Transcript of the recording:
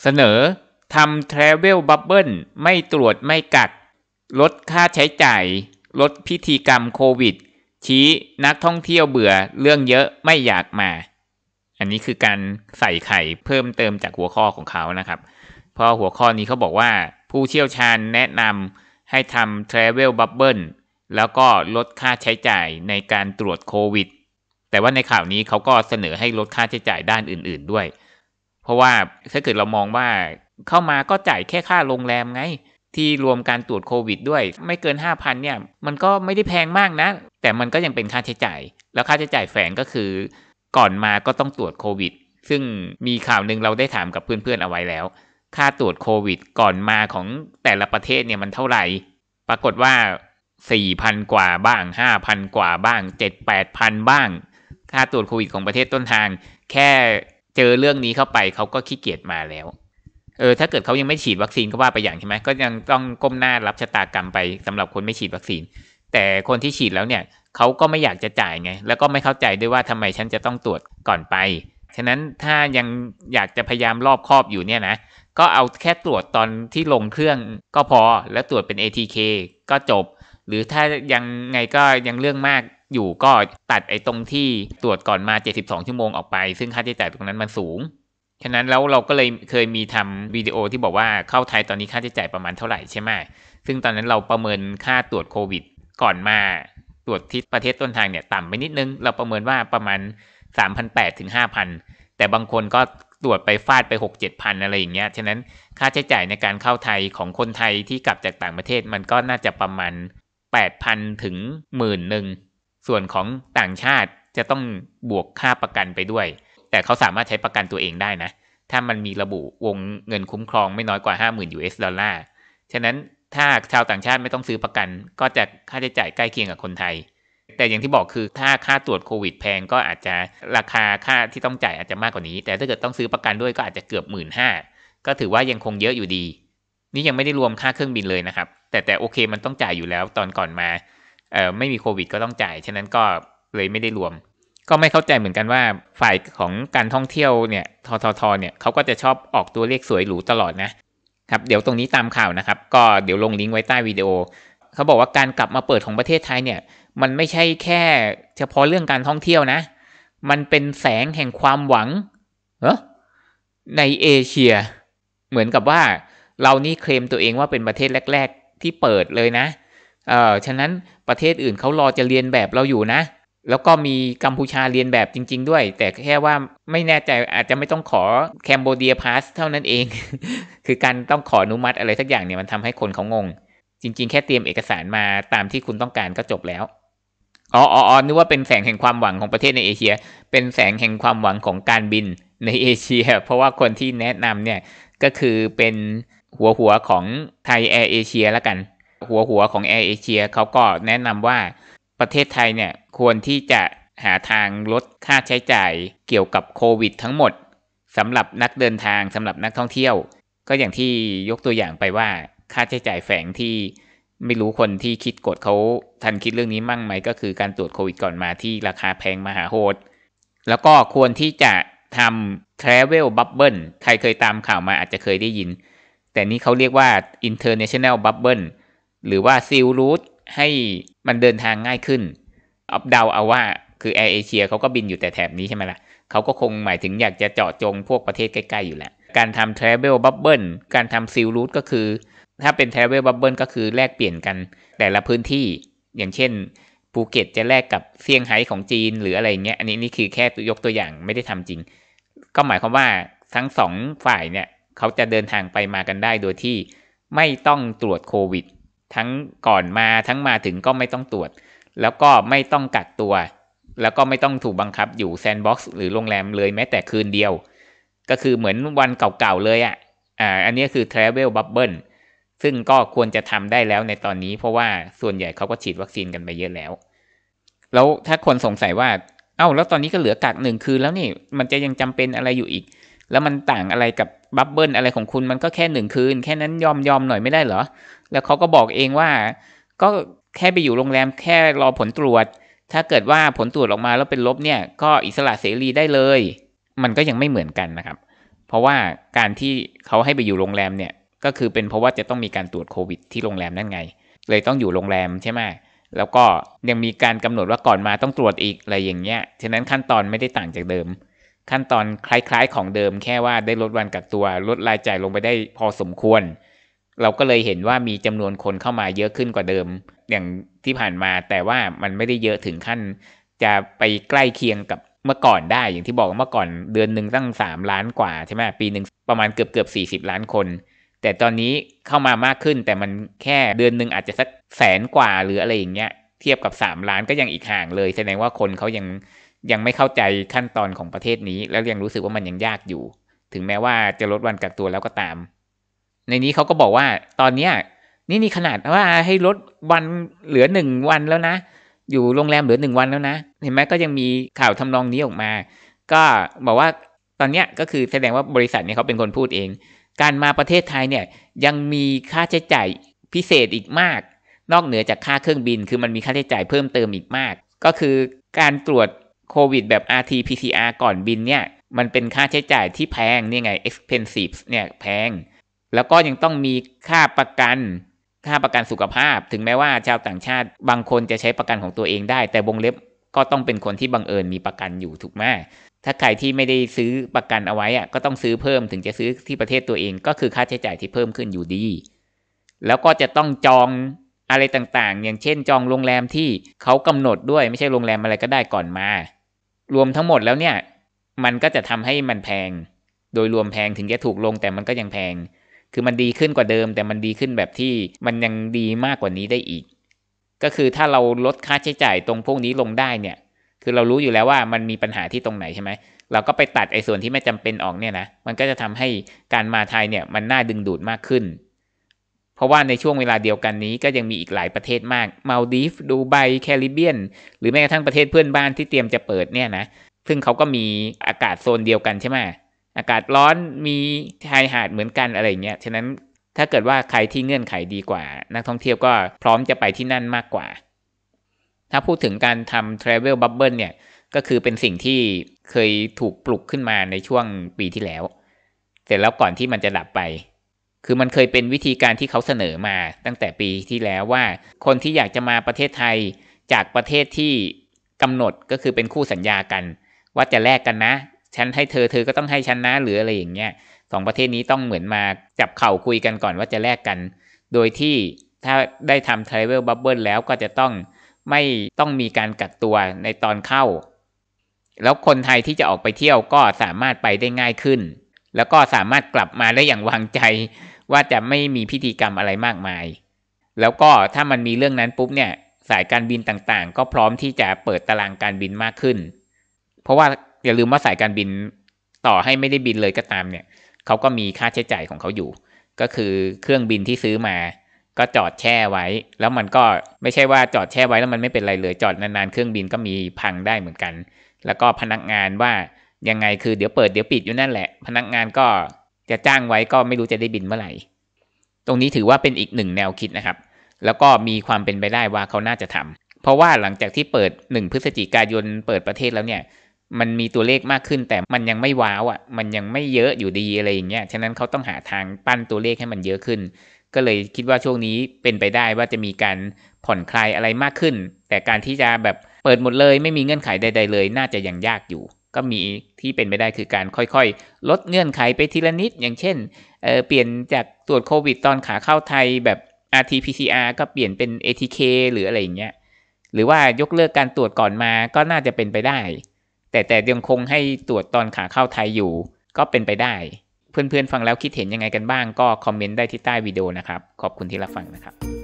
เสนอทำทราเวลบับเบิลไม่ตรวจไม่กักลดค่าใช้จ่ายลดพิธีกรรมโควิดชี้นักท่องเที่ยวเบื่อเรื่องเยอะไม่อยากมา อันนี้คือการใส่ไข่เพิ่มเติมจากหัวข้อของเขานะครับ เพราะหัวข้อนี้เขาบอกว่า ผู้เชี่ยวชาญแนะนำให้ทำทราเวลบับเบิลแล้วก็ลดค่าใช้จ่ายในการตรวจโควิดแต่ว่าในข่าวนี้เขาก็เสนอให้ลดค่าใช้จ่ายด้านอื่นๆด้วยราะว่า ถ้าเกิดเรามองว่าเข้ามาก็จ่ายแค่ค่าโรงแรมไง ที่รวมการตรวจโควิดด้วย ไม่เกิน 5,000เนี่ยมันก็ไม่ได้แพงมากนะ แต่มันก็ยังเป็นค่าใช้จ่าย แล้วค่าใช้จ่ายแฝงก็คือ ก่อนมาก็ต้องตรวจโควิดซึ่งมีข่าวหนึ่งเราได้ถามกับเพื่อนๆเอา ไว้ แล้ว ค่าตรวจโควิด ก่อนมาของแต่ละประเทศเนี่ยมันเท่าไหร่ปรากฏว่า4,000กว่าบ้าง5,000กว่าบ้าง 7 8,000 บ้างค่าตรวจโควิดของประเทศต้นทาง แค่เจอเรื่องนี้เข้าไปเขาก็ขี้เกียจมาแล้ว เออถ้าเกิดเขายังไม่ฉีดวัคซีนก็ว่าไปอย่างใช่ไหมก็ยังต้องก้มหน้ารับชะตากรรมไป สำหรับคนไม่ฉีดวัคซีน แต่คนที่ฉีดแล้วเนี่ยเขาก็ไม่อยากจะจ่ายไงแล้วก็ไม่เข้าใจด้วยว่าทำไมฉันจะต้องตรวจก่อนไป ฉะนั้นถ้ายังอยากจะพยายามรอบครอบอยู่เนี่ยนะ ก็เอาแค่ตรวจตอนที่ลงเครื่องก็พอแล้วตรวจเป็น ATK ก็จบ หรือถ้ายังไงก็ยังเรื่องมากอยู่ก็ตัดไอ้ตรงที่ตรวจก่อนมา 72 ชั่วโมงออกไป ซึ่งค่าใช้จ่ายตรงนั้นมันสูง ฉะนั้นแล้วเราก็เลยเคยมีทำวิดีโอที่บอกว่าเข้าไทยตอนนี้ค่าใช้จ่ายประมาณเท่าไหร่ใช่ไหม ซึ่งตอนนั้นเราประเมินค่าตรวจโควิดก่อนมาตรวจที่ประเทศต้นทางเนี่ยต่ำไปนิดนึงเราประเมินว่าประมาณ 3,800ถึง5,000 แต่บางคนก็ตรวจไปฟาดไป 6 7พันอะไรอย่างเงี้ยฉะนั้นค่าใช้จ่ายในการเข้าไทยของคนไทยที่กลับจากต่างประเทศมันก็น่าจะประมาณ8,000ถึงหมื่นหนึ่งส่วนของต่างชาติจะต้องบวกค่าประกันไปด้วย แต่เขาสามารถใช้ประกันตัวเองได้นะ ถ้ามันมีระบุวงเงินคุ้มครองไม่น้อยกว่า 50,000 US ดอลลาร์ ฉะนั้นถ้าชาวต่างชาติไม่ต้องซื้อประกัน ก็จะค่าใช้จ่ายใกล้เคียงกับคนไทย แต่อย่างที่บอกคือถ้าค่าตรวจโควิดแพงก็อาจจะราคาค่าที่ต้องจ่ายอาจจะมากกว่านี้ แต่ถ้าเกิดต้องซื้อประกันด้วยก็อาจจะเกือบหมื่นห้าก็ถือว่ายังคงเยอะอยู่ดี นี่ยังไม่ได้รวมค่าเครื่องบินเลยนะครับ แต่แต่โอเคมันต้องจ่ายอยู่แล้วตอนก่อนมาเออไม่มีโควิดก็ต้องจ่ายฉะนั้นก็เลยไม่ได้รวม ก็ไม่เข้าใจเหมือนกันว่าฝ่ายของการท่องเที่ยวเนี่ยทททเนี่ยเขาก็จะชอบออกตัวเลขสวยหรูตลอดนะ ครับเดี๋ยวตรงนี้ตามข่าวนะครับ ก็เดี๋ยวลงลิงก์ไว้ใต้วิดีโอ เขาบอกว่าการกลับมาเปิดของประเทศไทยเนี่ย มันไม่ใช่แค่เฉพาะเรื่องการท่องเที่ยวนะ มันเป็นแสงแห่งความหวังเออในเอเชีย เหมือนกับว่าเรานี่เคลมตัวเองว่าเป็นประเทศแรก ๆ ที่เปิดเลยนะ เออฉะนั้นประเทศอื่นเขารอจะเรียนแบบเราอยู่นะ แล้วก็มีกัมพูชาเรียนแบบจริง ๆด้วย แต่แค่ว่าไม่แน่ใจอาจจะไม่ต้องขอแคนเบเดียพาสเท่านั้นเอง คือการต้องขออนุมัติอะไรสักอย่างเนี่ย มันทำให้คนเขางง จริง ๆ แค่เตรียมเอกสารมาตามที่คุณต้องการก็จบแล้วอ๋ออ๋อนึกว่าเป็นแสงแห่งความหวังของประเทศในเอเชีย เป็นแสงแห่งความหวังของการบินในเอเชีย เพราะว่าคนที่แนะนำเนี่ยก็คือเป็นหัวหัวของไทยแอร์เอเชียละกันหัวหัวของแอร์เอเชียเขาก็แนะนำว่าประเทศไทย เนี่ย ควรที่จะหาทางลดค่าใช้จ่ายเกี่ยวกับโควิดทั้งหมดสำหรับนักเดินทางสำหรับนักท่องเที่ยว ก็อย่างที่ยกตัวอย่างไปว่า ค่าใช้จ่ายแฝงที่ ไม่รู้คนที่คิดกดเขาทันคิดเรื่องนี้มั่งไหม ก็คือการตรวจโควิดก่อนมาที่ราคาแพงมหาโหดแล้วก็ควรที่จะทำทราเวลบับเบิลใครเคยตามข่าวมาอาจจะเคยได้ยิน แต่นี้เขาเรียกว่า International Bubble หรือว่าซิลรูทให้มันเดินทางง่ายขึ้นอัปเดาเอาว่าคือแอร์เอเชียเขาก็บินอยู่แต่แถบนี้ใช่ไหมละ่ะ เขาก็คงหมายถึงอยากจะเจาะจงพวกประเทศใกล้ ๆ อยู่แหละ การทำทราเวลบับเบิลการทำซิลรูทก็คือ ถ้าเป็นทราเวลบับเบิลก็คือแลกเปลี่ยนกันแต่ละพื้นที่ อย่างเช่นภูเก็ตจะแลกกับเซี่ยงไฮ้ของจีน หรืออะไรเงี้ย อันนี้นี่คือแค่ยกตัวอย่างไม่ได้ทำจริง ก็หมายความว่าทั้งสองฝ่ายเนี่ยเขาจะเดินทางไปมากันได้โดยที่ไม่ต้องตรวจโควิดทั้งก่อนมาทั้งมาถึงก็ไม่ต้องตรวจ แล้วก็ไม่ต้องกักตัว แล้วก็ไม่ต้องถูกบังคับอยู่แซนด์บ็อกซ์หรือโรงแรมเลยแม้แต่คืนเดียว ก็คือเหมือนวันเก่าๆเลยอะ่ะ อ่าอันนี้คือ Travel Bubble ซึ่งก็ควรจะทำได้แล้วในตอนนี้ เพราะว่าส่วนใหญ่เขาก็ฉีดวัคซีนกันไปเยอะแล้ว แล้วถ้าคนสงสัยว่า เอา้าแล้วตอนนี้ก็เหลือกักหนึ่งคืนแล้วนี่มันจะยังจำเป็นอะไรอยู่อีกแล้วมันต่างอะไรกับบับเบิลอะไรของคุณมันก็แค่หนึ่งคืน แค่นั้นยอมยอมหน่อยไม่ได้เหรอ แล้วเขาก็บอกเองว่า ก็แค่ไปอยู่โรงแรม แค่รอผลตรวจ ถ้าเกิดว่าผลตรวจออกมาแล้วเป็นลบเนี่ย ก็อิสระเสรีได้เลย มันก็ยังไม่เหมือนกันนะครับ เพราะว่าการที่เขาให้ไปอยู่โรงแรมเนี่ยก็คือเป็นเพราะว่าจะต้องมีการตรวจโควิดที่โรงแรมนั่นไงเลยต้องอยู่โรงแรมใช่ไหมแล้วก็ยังมีการกำหนดว่าก่อนมาต้องตรวจอีกอะไรอย่างเงี้ยฉะนั้นขั้นตอนไม่ได้ต่างจากเดิมขั้นตอนคล้าย ๆของเดิมแค่ว่าได้ลดวันกักตัวลดรายจ่ายลงไปได้พอสมควร เราก็เลยเห็นว่ามีจำนวนคนเข้ามาเยอะขึ้นกว่าเดิม อย่างที่ผ่านมาแต่ว่ามันไม่ได้เยอะถึงขั้น จะไปใกล้เคียงกับเมื่อก่อนได้อย่างที่บอกเมื่อก่อนเดือนหนึ่งตั้ง3ล้านกว่าใช่ไหมปีหนึ่งประมาณเกือบเกือบสีล้านคน แต่ตอนนี้เข้ามามากขึ้น แต่มันแค่เดือนหนึ่งอาจจะสักแสนกว่าหรืออะไรอย่างเงี้ยเทียบกับ3ล้านก็ยังอีกห่างเลยแสดงว่าคนเขายังยังไม่เข้าใจขั้นตอนของประเทศนี้แล้วยังรู้สึกว่ามันยังยากอยู่ ถึงแม้ว่าจะลดวันกักตัวแล้วก็ตาม ในนี้เขาก็บอกว่าตอนเนี้นี่นี่ขนาดว่าให้ลดวันเหลือหนึ่งวันแล้วนะ อยู่โรงแรมเหลือหนึ่งวันแล้วนะ เห็นไหมก็ยังมีข่าวทำนองนี้ออกมา ก็บอกว่าตอนเนี้ก็คือแสดงว่าบริษัทเนี่ยเขาเป็นคนพูดเอง การมาประเทศไทยเนี่ยยังมีค่าใช้จ่ายพิเศษอีกมาก นอกเหนือจากค่าเครื่องบิน คือมันมีค่าใช้จ่ายเพิ่มเติมอีกมาก ก็คือการตรวจโควิดแบบ RT-PCR ก่อนบินเนี่ยมันเป็นค่าใช้จ่ายที่แพงนี่ไง expensive เนี่ยแพง แล้วก็ยังต้องมีค่าประกัน ค่าประกันสุขภาพ ถึงแม้ว่าชาวต่างชาติบางคนจะใช้ประกันของตัวเองได้ แต่วงเล็บก็ต้องเป็นคนที่บังเอิญมีประกันอยู่ถูกไหมถ้าใครที่ไม่ได้ซื้อประกันเอาไว้อะก็ต้องซื้อเพิ่มถึงจะซื้อที่ประเทศตัวเองก็คือค่าใช้จ่ายที่เพิ่มขึ้นอยู่ดี แล้วก็จะต้องจองอะไรต่างๆ อย่างเช่น จองโรงแรมที่เขากำหนดด้วย ไม่ใช่โรงแรมอะไรก็ได้ก่อนมารวมทั้งหมดแล้วเนี่ยมันก็จะทำให้มันแพง โดยรวมแพงถึงจะถูกลงแต่มันก็ยังแพง คือมันดีขึ้นกว่าเดิม แต่มันดีขึ้นแบบที่มันยังดีมากกว่านี้ได้อีก ก็คือถ้าเราลดค่าใช้จ่ายตรงพวกนี้ลงได้เนี่ยคือเรารู้อยู่แล้วว่ามันมีปัญหาที่ตรงไหนใช่ไหม เราก็ไปตัดไอ้ส่วนที่ไม่จำเป็นออกเนี่ยนะมันก็จะทำให้การมาไทยเนี่ยมันน่าดึงดูดมากขึ้นเพราะว่าในช่วงเวลาเดียวกันนี้ก็ยังมีอีกหลายประเทศมากมาลดีฟดูไบแคริบเบียนหรือแม้กระทั่งประเทศเพื่อนบ้านที่เตรียมจะเปิดเนี่ยนะ ซึ่งเขาก็มีอากาศโซนเดียวกันใช่ไหมอากาศร้อนมีชายหาดเหมือนกันอะไรเงี้ยฉะนั้นถ้าเกิดว่าใครที่เงื่อนไขดีกว่า นักท่องเที่ยวก็พร้อมจะไปที่นั่นมากกว่า ถ้าพูดถึงการทำทราเวลบับเบิลเนี่ยก็คือเป็นสิ่งที่เคยถูกปลุกขึ้นมาในช่วงปีที่แล้วเสร็จแล้วก่อนที่มันจะดับไปคือมันเคยเป็นวิธีการที่เขาเสนอมาตั้งแต่ปีที่แล้วว่า คนที่อยากจะมาประเทศไทยจากประเทศที่กำหนดก็คือเป็นคู่สัญญากัน ว่าจะแลกกันนะ ฉันให้เธอเธอก็ต้องให้ฉันนะ หรืออะไรอย่างเงี้ยสองประเทศนี้ต้องเหมือนมาจับเข่าคุยกันก่อนว่าจะแลกกัน โดยที่ถ้าได้ทำ Travel Bubble แล้วก็จะต้องไม่ต้องมีการกักตัวในตอนเข้า แล้วคนไทยที่จะออกไปเที่ยวก็สามารถไปได้ง่ายขึ้น แล้วก็สามารถกลับมาได้อย่างวางใจว่าจะไม่มีพิธีกรรมอะไรมากมาย แล้วก็ถ้ามันมีเรื่องนั้นปุ๊บเนี่ย สายการบินต่างๆก็พร้อมที่จะเปิดตารางการบินมากขึ้น เพราะว่าอย่าลืมว่าสายการบินต่อให้ไม่ได้บินเลยก็ตามเนี่ยเขาก็มีค่าใช้จ่ายของเขาอยู่ ก็คือเครื่องบินที่ซื้อมา ก็จอดแช่ไว้ แล้วมันก็ไม่ใช่ว่าจอดแช่ไว้แล้วมันไม่เป็นไรเลยจอดนานๆเครื่องบินก็มีพังได้เหมือนกัน แล้วก็พนักงานว่ายังไงคือเดี๋ยวเปิดเดี๋ยวปิดอยู่นั่นแหละ พนักงานก็จะจ้างไว้ก็ไม่รู้จะได้บินเมื่อไหร่ ตรงนี้ถือว่าเป็นอีกหนึ่งแนวคิดนะครับ แล้วก็มีความเป็นไปได้ว่าเขาน่าจะทำ เพราะว่าหลังจากที่เปิด 1 พฤศจิกายนเปิดประเทศแล้วเนี่ย มันมีตัวเลขมากขึ้นแต่มันยังไม่ว้าวอะ่ะ มันยังไม่เยอะอยู่ดีอะไรอย่างเงี้ย ฉะนั้นเขาต้องหาทางปั้นตัวเลขให้มันเยอะขึ้น ก็เลยคิดว่าช่วงนี้เป็นไปได้ว่าจะมีการผ่อนคลายอะไรมากขึ้น แต่การที่จะแบบเปิดหมดเลย ไม่มีเงื่อนไขใดๆเลยน่าจะยังยากอยู่ก็มีที่เป็นไปได้คือการค่อยๆ ลดเงื่อนไขไปทีละนิด อย่างเช่นเเปลี่ยนจากตรวจโควิดตอนขาเข้าไทยแบบ RT-PCR ก็เปลี่ยนเป็น ATK หรืออะไรอย่างเงี้ยหรือว่ายกเลิกการตรวจก่อนมาก็น่าจะเป็นไปได้ แต่แต่ยังคงให้ตรวจตอนขาเข้าไทยอยู่ ก็เป็นไปได้ เพื่อนๆ ฟังแล้วคิดเห็นยังไงกันบ้าง ก็คอมเมนต์ได้ที่ใต้วิดีโอนะครับ ขอบคุณที่รับฟังนะครับ